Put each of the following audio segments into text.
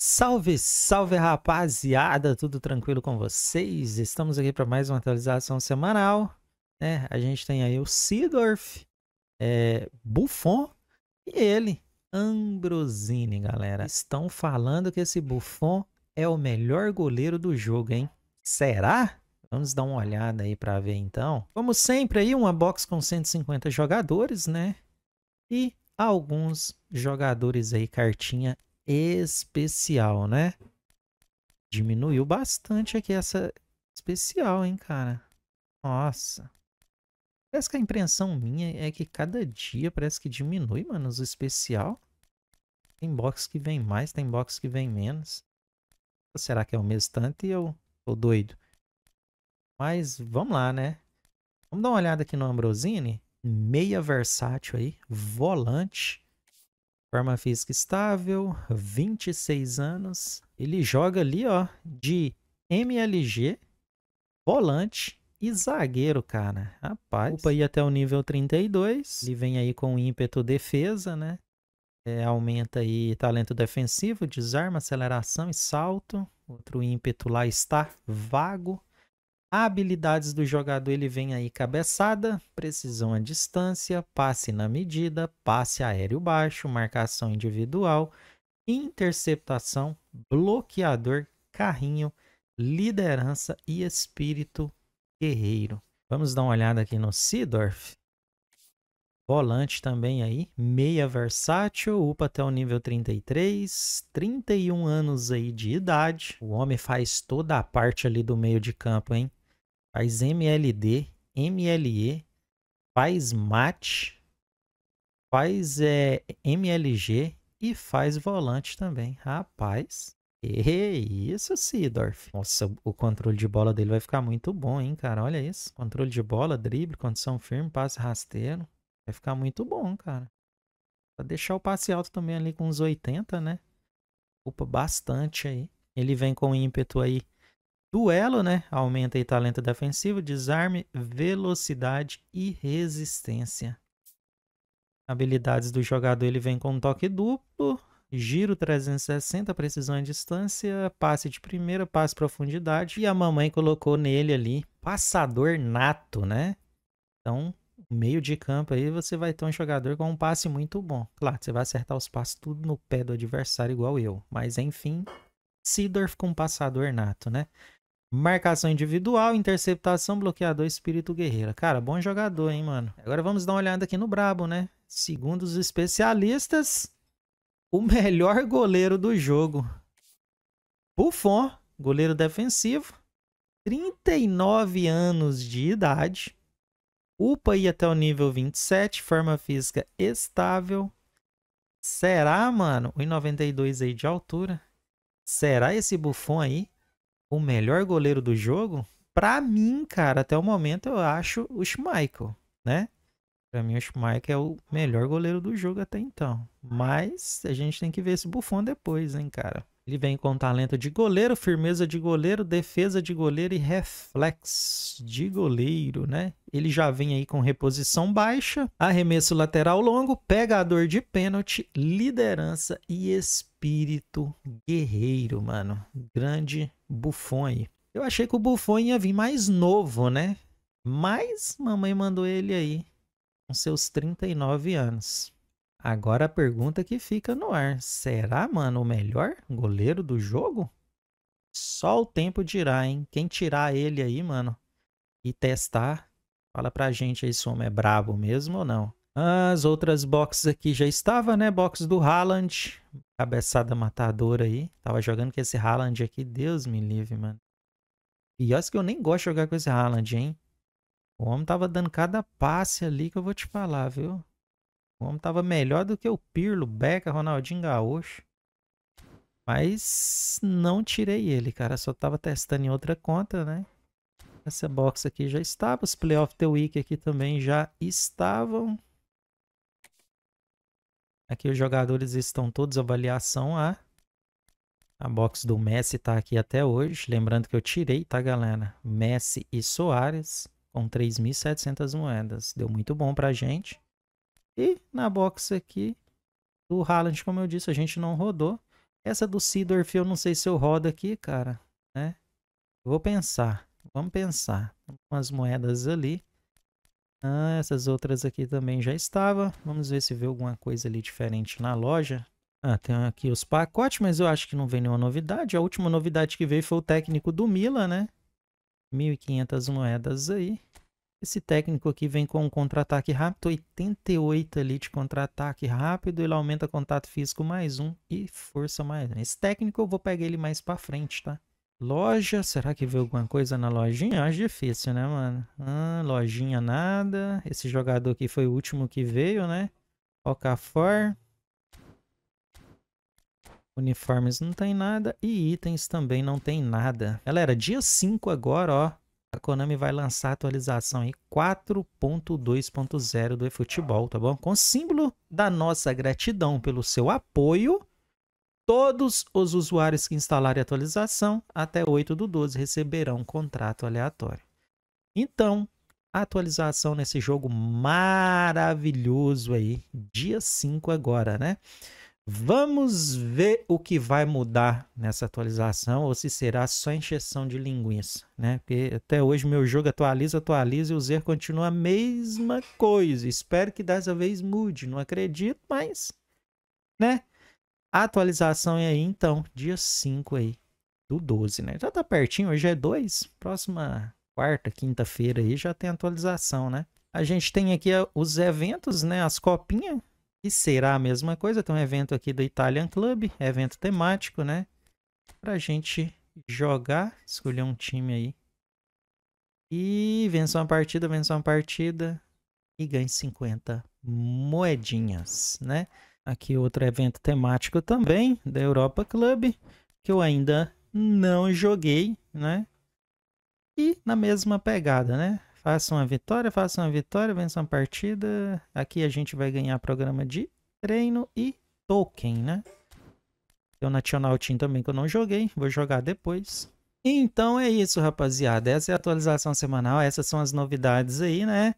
Salve, salve rapaziada, tudo tranquilo com vocês? Estamos aqui para mais uma atualização semanal, né? A gente tem aí o Sidorf, é, Buffon e ele, Ambrosini, galera. Estão falando que esse Buffon é o melhor goleiro do jogo, hein? Será? Vamos dar uma olhada aí para ver então. Como sempre aí, uma box com 150 jogadores, né? E alguns jogadores aí, cartinha especial, né? Diminuiu bastante aqui essa especial, hein, cara? Nossa. Parece que a impressão minha é que cada dia parece que diminui, mano, os especial. Tem box que vem mais, tem box que vem menos. Ou será que é o mesmo tanto e eu tô doido? Mas vamos lá, né? Vamos dar uma olhada aqui no Ambrosini. Meia versátil aí, volante. Forma física estável, 26 anos. Ele joga ali, ó, de MLG, volante e zagueiro, cara. Rapaz. Opa, aí até o nível 32. Ele vem aí com ímpeto defesa, né? É, aumenta aí talento defensivo, desarma, aceleração e salto. Outro ímpeto lá está vago. Habilidades do jogador, ele vem aí cabeçada, precisão à distância, passe na medida, passe aéreo baixo, marcação individual, interceptação, bloqueador, carrinho, liderança e espírito guerreiro. Vamos dar uma olhada aqui no Sidorf. Volante também aí, meia versátil, upa até o nível 33, 31 anos aí de idade. O homem faz toda a parte ali do meio de campo, hein? faz MLD, MLE, faz match, faz é, MLG e faz volante também. Rapaz, e isso, Sidorf. Nossa, o controle de bola dele vai ficar muito bom, hein, cara? Olha isso. Controle de bola, drible, condição firme, passe rasteiro. Vai ficar muito bom, cara. Pra deixar o passe alto também ali com uns 80, né? Ocupa bastante aí. Ele vem com ímpeto aí Duelo, né? Aumenta aí talento defensivo, desarme, velocidade e resistência. Habilidades do jogador, ele vem com um toque duplo, giro 360, precisão em distância, passe de primeira, passe profundidade. E a mamãe colocou nele ali, passador nato, né? Então, meio de campo aí, você vai ter um jogador com um passe muito bom. Claro, você vai acertar os passes tudo no pé do adversário igual eu. Mas, enfim, ficou com passador nato, né? Marcação individual, interceptação, bloqueador, espírito guerreira. Cara, bom jogador, hein, mano? Agora vamos dar uma olhada aqui no Brabo, né? Segundo os especialistas, o melhor goleiro do jogo. Buffon, goleiro defensivo, 39 anos de idade. UPA ia até o nível 27, forma física estável. Será, mano? 1,92 aí de altura. Será esse Buffon aí? o melhor goleiro do jogo, para mim, cara, até o momento eu acho o Schmeichel, né? Pra mim, o Schmeichel é o melhor goleiro do jogo até então. Mas a gente tem que ver esse Buffon depois, hein, cara? Ele vem com talento de goleiro, firmeza de goleiro, defesa de goleiro e reflexo de goleiro, né? Ele já vem aí com reposição baixa, arremesso lateral longo, pegador de pênalti, liderança e experiência espírito guerreiro, mano. Grande Buffon. Eu achei que o Buffon ia vir mais novo, né? Mas mamãe mandou ele aí com seus 39 anos. Agora a pergunta que fica no ar: será, mano, o melhor goleiro do jogo? Só o tempo dirá, hein? Quem tirar ele aí, mano, e testar, fala pra gente aí se o homem é brabo mesmo ou não. As outras boxes aqui já estava, né? Box do Haaland, cabeçada matadora aí. Tava jogando com esse Haaland aqui, Deus me livre, mano. E olha que eu nem gosto de jogar com esse Haaland, hein? O homem tava dando cada passe ali que eu vou te falar, viu? O homem tava melhor do que o Pirlo, Beca, Ronaldinho Gaúcho. Mas não tirei ele, cara. Só tava testando em outra conta, né? Essa box aqui já estava. Os playoff The Week aqui também já estavam. Aqui os jogadores estão todos avaliação A. Ah. A box do Messi está aqui até hoje. Lembrando que eu tirei, tá, galera? Messi e Soares com 3.700 moedas. Deu muito bom para gente. E na box aqui do Haaland, como eu disse, a gente não rodou. Essa do Seedorf eu não sei se eu rodo aqui, cara. Né? Vou pensar. Vamos pensar. Umas moedas ali. Ah, essas outras aqui também já estava. Vamos ver se vê alguma coisa ali diferente na loja. Ah, tem aqui os pacotes, mas eu acho que não vem nenhuma novidade. A última novidade que veio foi o técnico do Mila, né? 1.500 moedas aí. Esse técnico aqui vem com um contra-ataque rápido, 88 ali de contra-ataque rápido. Ele aumenta contato físico mais um e força mais um. Esse técnico eu vou pegar ele mais pra frente, tá? Loja, será que veio alguma coisa na lojinha? Acho difícil, né, mano? Ah, lojinha nada. Esse jogador aqui foi o último que veio, né? Okafor. Uniformes não tem nada. E itens também não tem nada. Galera, dia 5 agora, ó. A Konami vai lançar a atualização aí 4.2.0 do eFootball, tá bom? Com símbolo da nossa gratidão pelo seu apoio Todos os usuários que instalarem a atualização até 8 do 12 receberão um contrato aleatório. Então, a atualização nesse jogo maravilhoso aí, dia 5 agora, né? Vamos ver o que vai mudar nessa atualização ou se será só encheção de linguiça, né? Porque até hoje meu jogo atualiza, atualiza e o Zer continua a mesma coisa. Espero que dessa vez mude, não acredito, mas né? A atualização é aí, então, dia 5 aí do 12, né? Já tá pertinho, hoje é 2, próxima quarta, quinta-feira aí já tem atualização, né? A gente tem aqui eh, os eventos, né? As copinhas, que será a mesma coisa. Tem um evento aqui do Italian Club, evento temático, né? Pra gente jogar, escolher um time aí. E vença uma partida, vença uma partida e ganhe 50 moedinhas, né? aqui outro evento temático também da Europa Club, que eu ainda não joguei, né? E na mesma pegada, né? Faça uma vitória, faça uma vitória, vença uma partida. Aqui a gente vai ganhar programa de treino e token, né? Tem o National Team também que eu não joguei, vou jogar depois. Então é isso, rapaziada. Essa é a atualização semanal, essas são as novidades aí, né?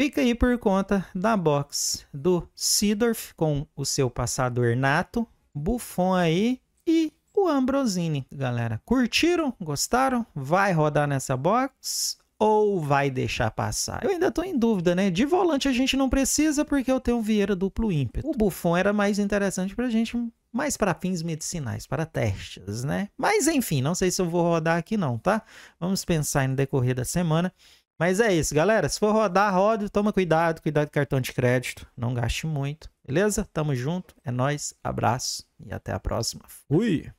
Fica aí por conta da box do Sidorf com o seu passador nato, Buffon aí e o Ambrosini, galera. Curtiram? Gostaram? Vai rodar nessa box ou vai deixar passar? Eu ainda estou em dúvida, né? De volante a gente não precisa porque eu tenho Vieira duplo ímpeto. O Buffon era mais interessante para a gente mais para fins medicinais, para testes, né? Mas enfim, não sei se eu vou rodar aqui não, tá? Vamos pensar no decorrer da semana mas é isso, galera. Se for rodar, roda. Toma cuidado, cuidado com cartão de crédito. Não gaste muito. Beleza? Tamo junto. É nós. Abraço e até a próxima. Fui!